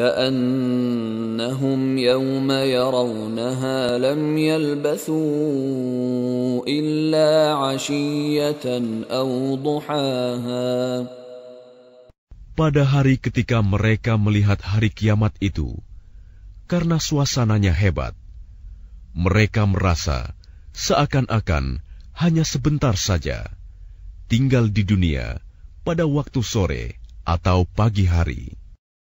كأنهم يوم يرونها لم يلبثوا إلا عشية أو ضحاها Pada hari ketika mereka melihat hari kiamat itu, karena suasananya hebat, mereka merasa seakan-akan hanya sebentar saja tinggal di dunia pada waktu sore atau pagi hari.